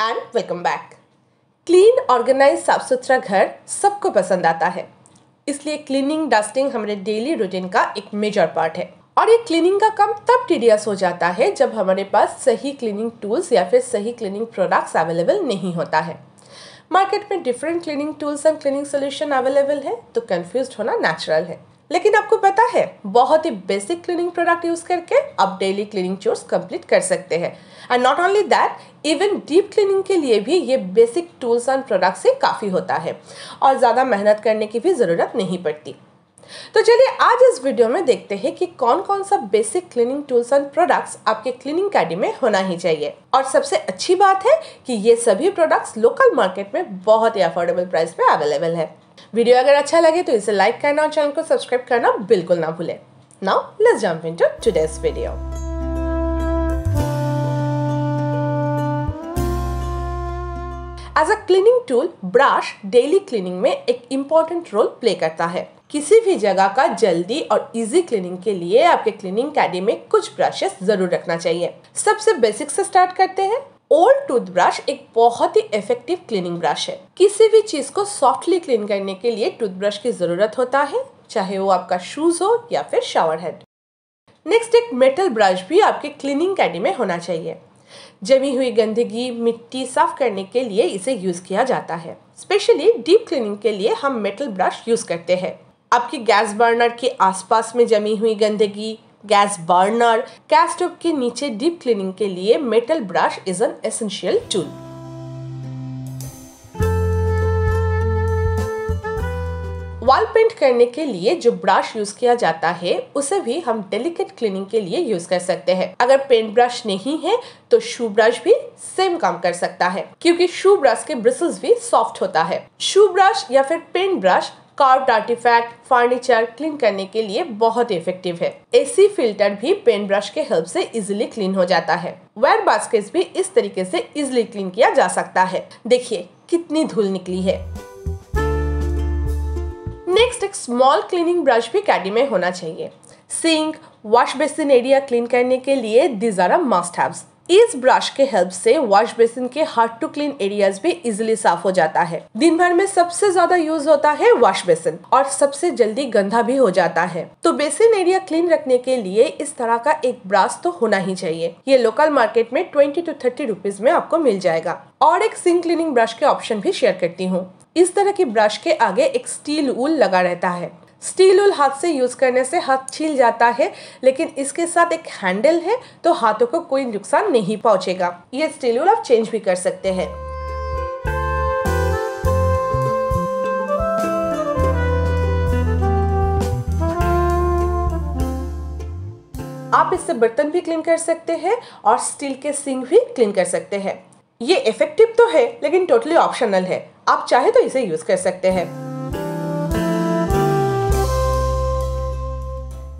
and welcome back clean organise साफ सुथरा घर सबको पसंद आता है इसलिए क्लीनिंग डस्टिंग हमारे डेली रूटीन का एक मेजर पार्ट है और ये क्लीनिंग का काम तब टीडियस हो जाता है जब हमारे पास सही क्लीनिंग टूल्स या फिर सही क्लीनिंग प्रोडक्ट्स अवेलेबल नहीं होता है मार्केट में different cleaning tools and cleaning solution available है तो कन्फ्यूज होना नेचुरल है लेकिन आपको पता है बहुत ही बेसिक क्लीनिंग प्रोडक्ट यूज करके आप डेली क्लीनिंग चोर्स कंप्लीट कर सकते हैं and not only that even deep cleaning के लिए भी ये बेसिक टूल्स एंड प्रोडक्ट से काफ़ी होता है और ज़्यादा मेहनत करने की भी ज़रूरत नहीं पड़ती तो चलिए आज इस वीडियो में देखते हैं कि कौन कौन सा basic cleaning tools and products आपके क्लीनिंग कैडी में होना ही चाहिए और सबसे अच्छी बात है कि ये सभी प्रोडक्ट्स लोकल मार्केट में बहुत ही अफोर्डेबल प्राइस पे अवेलेबल है वीडियो अगर अच्छा लगे तो इसे लाइक करना और चैनल को सब्सक्राइब करना बिल्कुल ना भूले now let's jump into today's video as a cleaning tool brush daily cleaning में एक इम्पॉर्टेंट रोल प्ले करता है किसी भी जगह का जल्दी और इजी क्लीनिंग के लिए आपके क्लीनिंग कैडी में कुछ ब्रशेस जरूर रखना चाहिए सबसे बेसिक से स्टार्ट करते हैं ओल्ड टूथब्रश एक बहुत ही इफेक्टिव क्लीनिंग ब्रश है किसी भी चीज को सॉफ्टली क्लीन करने के लिए टूथब्रश की जरूरत होता है चाहे वो आपका शूज हो या फिर शावर हेड नेक्स्ट एक मेटल ब्रश भी आपके क्लीनिंग कैडी में होना चाहिए जमी हुई गंदगी मिट्टी साफ करने के लिए इसे यूज़ किया जाता है स्पेशली डीप क्लीनिंग के लिए हम मेटल ब्रश यूज़ करते हैं आपके गैस बर्नर के आसपास में जमी हुई गंदगी गैस बर्नर गैस स्टोव के नीचे डीप क्लीनिंग के लिए metal brush is an essential tool paint करने के लिए जो ब्रश यूज किया जाता है उसे भी हम डेलिकेट क्लीनिंग के लिए यूज कर सकते हैं अगर पेंट ब्रश नहीं है तो शू ब्रश भी सेम काम कर सकता है क्योंकि शू ब्रश के ब्रिसल्स भी सॉफ्ट होता है शू ब्रश या फिर paint brush card artifact furniture clean करने के लिए बहुत इफेक्टिव है एसी फिल्टर भी पेंट ब्रश के हेल्प से इजिली क्लीन हो जाता है वेयर बास्केट भी इस तरीके से इजिली क्लीन किया जा सकता है देखिए कितनी धूल निकली है नेक्स्ट एक स्मॉल क्लीनिंग ब्रश भी कैडी में होना चाहिए sink wash basin area clean करने के लिए these are a must haves इस ब्रश के हेल्प से वॉश बेसिन के हार्ड टू क्लीन एरियाज भी इजिली साफ हो जाता है दिन भर में सबसे ज्यादा यूज होता है वॉश बेसिन और सबसे जल्दी गंदा भी हो जाता है तो बेसिन एरिया क्लीन रखने के लिए इस तरह का एक ब्रश तो होना ही चाहिए ये लोकल मार्केट में ट्वेंटी टू थर्टी रुपीज में आपको मिल जाएगा और एक सिंक क्लीनिंग ब्रश के ऑप्शन भी शेयर करती हूँ इस तरह की ब्रश के आगे एक स्टील उल लगा रहता है स्टील उल हाथ से यूज़ करने से हाथ छील जाता है लेकिन इसके साथ एक हैंडल है तो हाथों को कोई नुकसान नहीं पहुंचेगा ये स्टील उल आप चेंज भी कर सकते हैं आप इससे बर्तन भी क्लीन कर सकते हैं और स्टील के सिंक भी क्लीन कर सकते हैं ये इफेक्टिव तो है लेकिन टोटली ऑप्शनल है आप चाहे तो इसे यूज कर सकते हैं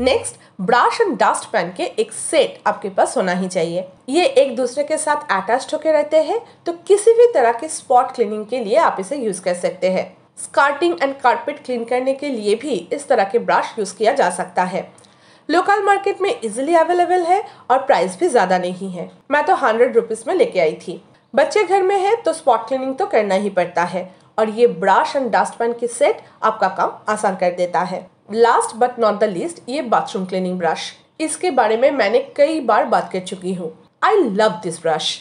next brush and dust pan के एक सेट आपके पास होना ही चाहिए ये एक दूसरे के साथ अटैच होकर रहते हैं तो किसी भी तरह के स्पॉट क्लीनिंग के लिए आप इसे यूज कर सकते हैं स्कार्टिंग एंड कारपेट क्लीन करने के लिए भी इस तरह के ब्रश यूज किया जा सकता है लोकल मार्केट में इजिली अवेलेबल है और प्राइस भी ज़्यादा नहीं है मैं तो हंड्रेड रुपीज़ में लेके आई थी बच्चे घर में है तो स्पॉट क्लीनिंग तो करना ही पड़ता है और ये ब्रश एंड डस्टबिन की सेट आपका काम आसान कर देता है last but not the least ये बाथरूम क्लीनिंग ब्रश इसके बारे में मैंने कई बार बात कर चुकी हूँ आई लव दिस ब्रश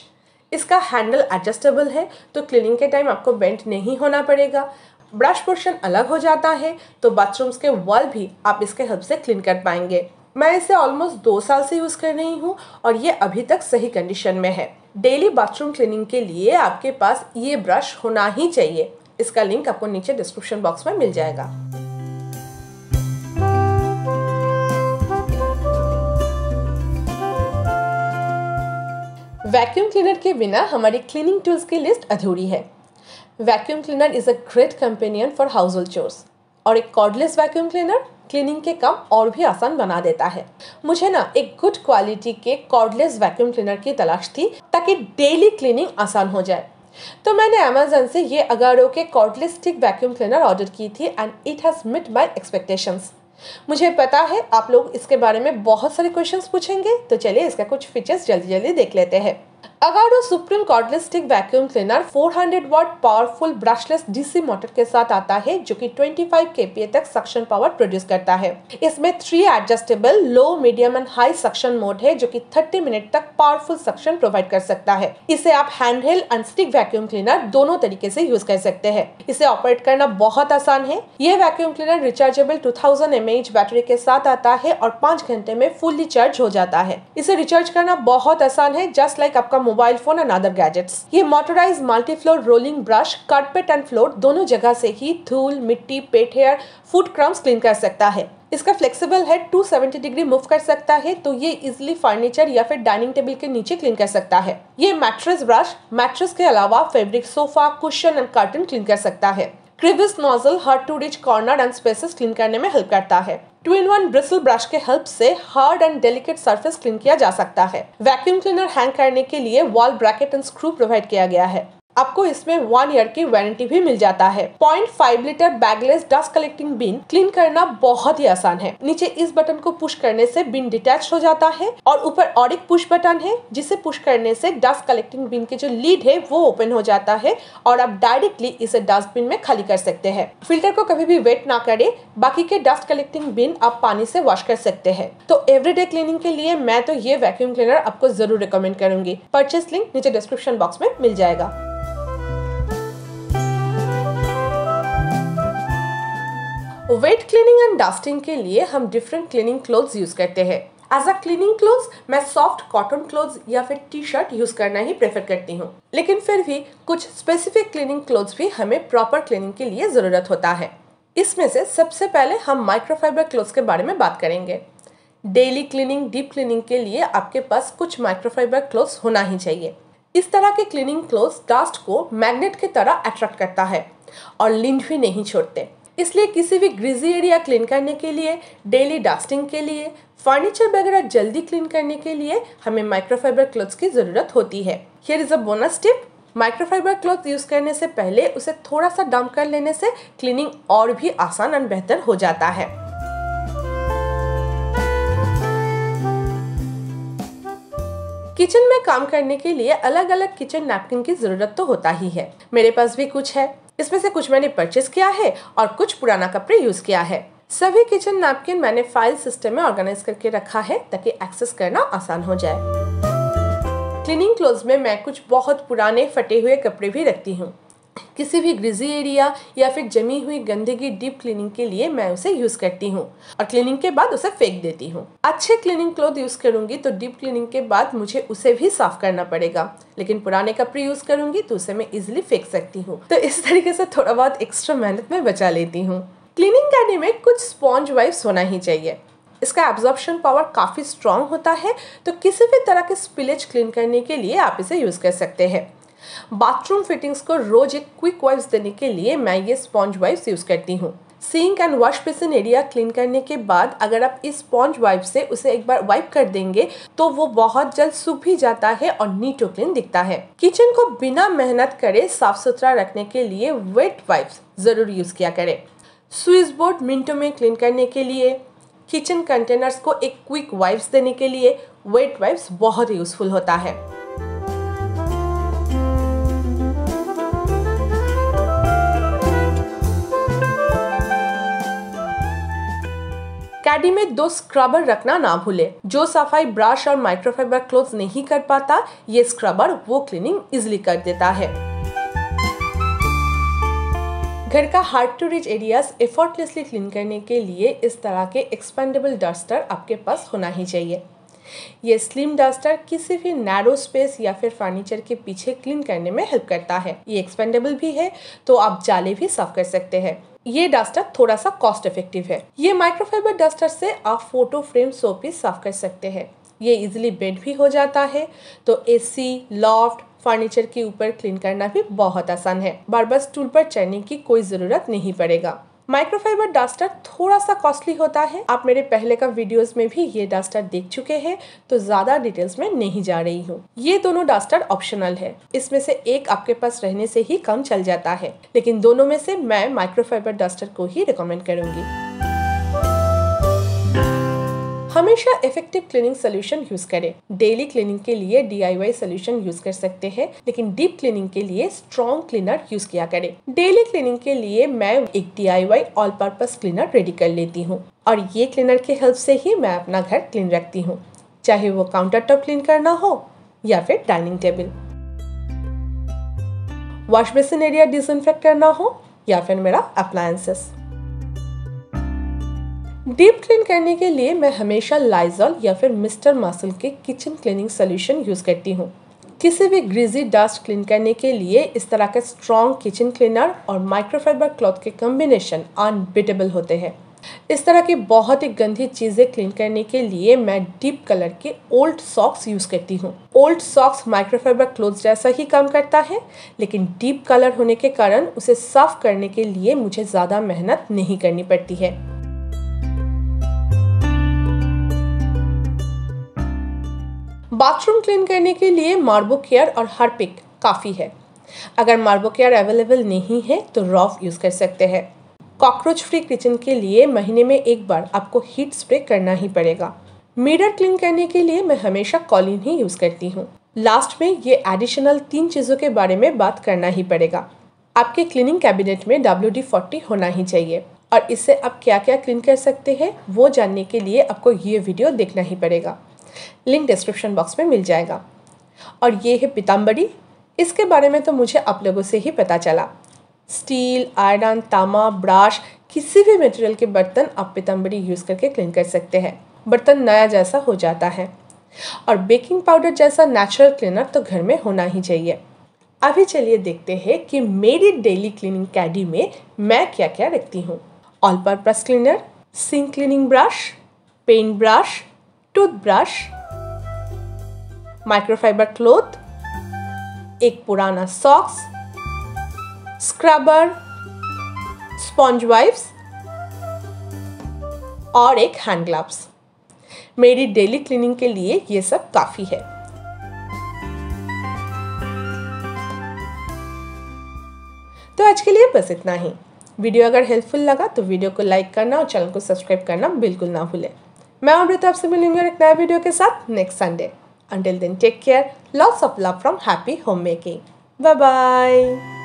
इसका हैंडल एडजस्टेबल है तो क्लीनिंग के टाइम आपको बेंट नहीं होना पड़ेगा ब्रश पोर्शन अलग हो जाता है तो बाथरूम्स के वॉल भी आप इसके हेल्प से क्लीन कर पाएंगे मैं इसे ऑलमोस्ट दो साल से यूज़ कर रही हूँ और ये अभी तक सही कंडीशन में है डेली बाथरूम क्लीनिंग के लिए आपके पास ये ब्रश होना ही चाहिए इसका लिंक आपको नीचे डिस्क्रिप्शन बॉक्स में मिल जाएगा वैक्यूम क्लीनर के बिना हमारी क्लीनिंग टूल्स की लिस्ट अधूरी है vacuum cleaner is a great companion for household chores और एक कॉर्डलेस वैक्यूम क्लीनर क्लीनिंग के काम और भी आसान बना देता है मुझे ना एक गुड क्वालिटी के कॉर्डलेस वैक्यूम क्लीनर की तलाश थी ताकि डेली क्लीनिंग आसान हो जाए तो मैंने अमेजन से ये अगारो के cordless stick vacuum cleaner order की थी एंड इट हैज़ मिट माई एक्सपेक्टेशंस मुझे पता है आप लोग इसके बारे में बहुत सारे क्वेश्चंस पूछेंगे तो चलिए इसका कुछ फीचर्स जल्दी जल्दी देख लेते हैं Agaro supreme cordless stick vacuum cleaner 400 watt powerful brushless DC motor के साथ आता है जो कि 25 केपीए तक सक्शन पावर प्रोड्यूस करता है इसमें three adjustable low medium and high suction mode है जो कि 30 मिनट तक पावरफुल सक्शन प्रोवाइड कर सकता है इसे आप handheld and stick vacuum cleaner दोनों तरीके से यूज कर सकते हैं इसे ऑपरेट करना बहुत आसान है यह vacuum cleaner rechargeable two thousand battery के साथ आता है और पाँच घंटे में फुल्ली चार्ज हो जाता है इसे रिचार्ज करना बहुत आसान है जस्ट लाइक आप आपका का mobile phone and other gadgets ये motorise multi floor rolling brush carpet and floor दोनों जगह से ही धूल मिट्टी pet hair food crumbs clean कर सकता है इसका फ्लेक्सिबल हेड 270 डिग्री मूव कर सकता है तो ये इजिली फर्नीचर या फिर डाइनिंग टेबल के नीचे क्लीन कर सकता है ये मैट्रेस ब्रश मैट्रेस के अलावा fabric sofa cushion and curtain clean कर सकता है crevice nozzle hard to reach corner and spaces clean करने में हेल्प करता है two in one bristle brush के हेल्प से hard and delicate surface clean किया जा सकता है वैक्यूम क्लीनर हैंग करने के लिए wall bracket and screw provide किया गया है आपको इसमें वन ईयर की वारंटी भी मिल जाता है point five litre bagless dust collecting bin clean करना बहुत ही आसान है नीचे इस बटन को पुश करने से बिन डिटेच हो जाता है और ऊपर और एक पुश बटन है जिसे पुश करने से डस्ट कलेक्टिंग बिन के जो लीड है वो ओपन हो जाता है और आप डायरेक्टली इसे डस्टबिन में खाली कर सकते हैं फिल्टर को कभी भी वेट ना करे बाकी के डस्ट कलेक्टिंग बिन आप पानी से वॉश कर सकते हैं तो एवरीडे क्लीनिंग के लिए मैं तो ये वैक्यूम क्लीनर आपको जरूर रिकमेंड करूंगी परचेस लिंक नीचे डिस्क्रिप्शन बॉक्स में मिल जाएगा वेट क्लीनिंग एंड डस्टिंग के लिए हम डिफरेंट क्लीनिंग क्लोथ्स यूज़ करते हैं एज अ क्लीनिंग क्लोथ्स मैं सॉफ्ट कॉटन क्लोथ्स या फिर टी शर्ट यूज करना ही प्रेफर करती हूँ लेकिन फिर भी कुछ स्पेसिफिक क्लीनिंग क्लोथ्स भी हमें प्रॉपर क्लीनिंग के लिए ज़रूरत होता है इसमें से सबसे पहले हम माइक्रोफाइबर क्लोथ्स के बारे में बात करेंगे डेली क्लीनिंग डीप क्लीनिंग के लिए आपके पास कुछ माइक्रोफाइबर क्लोथ्स होना ही चाहिए इस तरह के क्लीनिंग क्लोथ्स डस्ट को मैग्नेट की तरह अट्रैक्ट करता है और लिंड भी नहीं छोड़ते इसलिए किसी भी ग्रीजी एरिया क्लीन करने के लिए डेली डस्टिंग के लिए फर्नीचर वगैरह जल्दी क्लीन करने के लिए हमें माइक्रोफाइबर क्लोथ्स की ज़रूरत होती है here is a bonus tip microfibre cloth use करने से पहले उसे थोड़ा सा डंप कर लेने से क्लीनिंग और भी आसान और बेहतर हो जाता है किचन में काम करने के लिए अलग अलग किचन नैपकिन की ज़रूरत तो होता ही है मेरे पास भी कुछ है इसमें से कुछ मैंने परचेस किया है और कुछ पुराना कपड़े यूज़ किया है सभी किचन नैपकिन मैंने फाइल सिस्टम में ऑर्गेनाइज करके रखा है ताकि एक्सेस करना आसान हो जाए क्लीनिंग क्लोज में मैं कुछ बहुत पुराने फटे हुए कपड़े भी रखती हूँ किसी भी ग्रिजी एरिया या फिर जमी हुई गंदगी डीप क्लीनिंग के लिए मैं उसे यूज करती हूँ और क्लीनिंग के बाद उसे फेंक देती हूँ अच्छे क्लीनिंग क्लोथ यूज करूंगी तो डीप क्लीनिंग के बाद मुझे उसे भी साफ करना पड़ेगा लेकिन पुराने कपड़े यूज करूंगी तो उसे मैं इजिली फेंक सकती हूँ तो इस तरीके से थोड़ा बहुत एक्स्ट्रा मेहनत में बचा लेती हूँ क्लीनिंग करने में कुछ स्पॉन्ज वाइप्स होना ही चाहिए इसका एब्जॉर्प्शन पावर काफ़ी स्ट्रांग होता है तो किसी भी तरह के स्पिलेज क्लीन करने के लिए आप इसे यूज़ कर सकते हैं बाथरूम फिटिंग्स को रोज एक क्विक वाइप्स देने के लिए मैं ये स्पॉन्ज वाइप्स यूज़ करती हूँ sink and wash basin area clean करने के बाद अगर आप इस स्पॉन्ज वाइप से उसे एक बार वाइप कर देंगे तो वो बहुत जल्द सूख भी जाता है और नीट और क्लीन दिखता है किचन को बिना मेहनत करे साफ सुथरा रखने के लिए वेट वाइप्स ज़रूर यूज़ किया करें स्विच बोर्ड मिनटों में क्लीन करने के लिए किचन कंटेनर्स को एक क्विक वाइप्स देने के लिए वेट वाइप्स बहुत यूज़फुल होता है कैडी में दो स्क्रबर रखना ना भूले जो सफाई ब्रश और माइक्रोफाइबर क्लोथ नहीं कर पाता ये स्क्रबर वो क्लीनिंग इजिली कर देता है घर का hard to reach areas effortlessly clean करने के लिए इस तरह के एक्सपेंडेबल डस्टर आपके पास होना ही चाहिए ये स्लिम डस्टर किसी भी नैरो स्पेस या फिर फर्नीचर के पीछे क्लीन करने में हेल्प करता है ये एक्सपेंडेबल भी है तो आप जाले भी साफ कर सकते हैं ये डस्टर थोड़ा सा कॉस्ट इफेक्टिव है ये माइक्रोफाइबर डस्टर से आप फोटो फ्रेम भी साफ कर सकते हैं ये इजिली बेंड भी हो जाता है तो एसी लॉफ्ट फर्नीचर के ऊपर क्लीन करना भी बहुत आसान है बार बस टूल पर चढ़ने की कोई ज़रूरत नहीं पड़ेगा माइक्रोफाइबर डस्टर थोड़ा सा कॉस्टली होता है आप मेरे पहले का वीडियोस में भी ये डस्टर देख चुके हैं तो ज़्यादा डिटेल्स में नहीं जा रही हूँ ये दोनों डस्टर ऑप्शनल है इसमें से एक आपके पास रहने से ही कम चल जाता है लेकिन दोनों में से मैं माइक्रोफाइबर डस्टर को ही रिकमेंड करूंगी हमेशा इफेक्टिव क्लीनिंग सोल्यूशन यूज करें डेली क्लीनिंग के लिए डी आई सोल्यूशन यूज कर सकते हैं लेकिन डीप क्लीनिंग के लिए स्ट्रॉन्ग क्लीनर यूज किया करें डेली क्लीनिंग के लिए मैं एक D I all purpose cleaner ready कर लेती हूँ और ये क्लीनर के हेल्प से ही मैं अपना घर क्लीन रखती हूँ चाहे वो काउंटर टॉप क्लीन करना हो या फिर dining table wash basin area disinfect करना हो या फिर मेरा अप्लायंसेस डीप क्लीन करने के लिए मैं हमेशा लाइजॉल या फिर मिस्टर मासल के किचन क्लीनिंग सोल्यूशन यूज़ करती हूँ किसी भी ग्रीजी डस्ट क्लीन करने के लिए इस तरह के स्ट्रॉन्ग किचन क्लीनर और माइक्रोफाइबर क्लॉथ के कॉम्बिनेशन अनबिटेबल होते हैं इस तरह की बहुत ही गंदी चीज़ें क्लीन करने के लिए मैं डीप कलर के ओल्ड सॉक्स यूज़ करती हूँ ओल्ड सॉक्स माइक्रोफाइबर क्लोथ जैसा ही काम करता है लेकिन डीप कलर होने के कारण उसे साफ करने के लिए मुझे ज़्यादा मेहनत नहीं करनी पड़ती है बाथरूम क्लीन करने के लिए मार्बो केयर और हार्पिक काफ़ी है अगर मार्बो केयर अवेलेबल नहीं है तो रॉफ यूज़ कर सकते हैं कॉकरोच फ्री किचन के लिए महीने में एक बार आपको हीट स्प्रे करना ही पड़ेगा मिरर क्लीन करने के लिए मैं हमेशा कॉलिन ही यूज़ करती हूँ लास्ट में ये एडिशनल तीन चीज़ों के बारे में बात करना ही पड़ेगा आपके क्लीनिंग कैबिनेट में डब्ल्यू डी फोर्टी होना ही चाहिए और इससे आप क्या क्या क्लीन कर सकते हैं वो जानने के लिए आपको ये वीडियो देखना ही पड़ेगा लिंक डिस्क्रिप्शन बॉक्स में मिल जाएगा और ये है पीताम्बरी इसके बारे में तो मुझे आप लोगों से ही पता चला स्टील आयरन तामा ब्राश किसी भी मटेरियल के बर्तन आप पीताम्बरी यूज़ करके क्लीन कर सकते हैं बर्तन नया जैसा हो जाता है और बेकिंग पाउडर जैसा नेचुरल क्लीनर तो घर में होना ही चाहिए अभी चलिए देखते हैं कि मेरी डेली क्लीनिंग कैडी में मैं क्या क्या रखती हूँ all purpose cleaner sink cleaning brush paint brush toothbrush microfiber cloth एक पुराना सॉक्स स्क्रबर स्पॉन्ज वाइप्स और एक हैंड ग्लव्स मेरी डेली क्लीनिंग के लिए ये सब काफ़ी है तो आज के लिए बस इतना ही वीडियो अगर हेल्पफुल लगा तो वीडियो को लाइक करना और चैनल को सब्सक्राइब करना बिल्कुल ना भूलें मैं अमृत आपसे मिलूंगी और एक नए वीडियो के साथ next Sunday until then take care lots of love from happy home making bye bye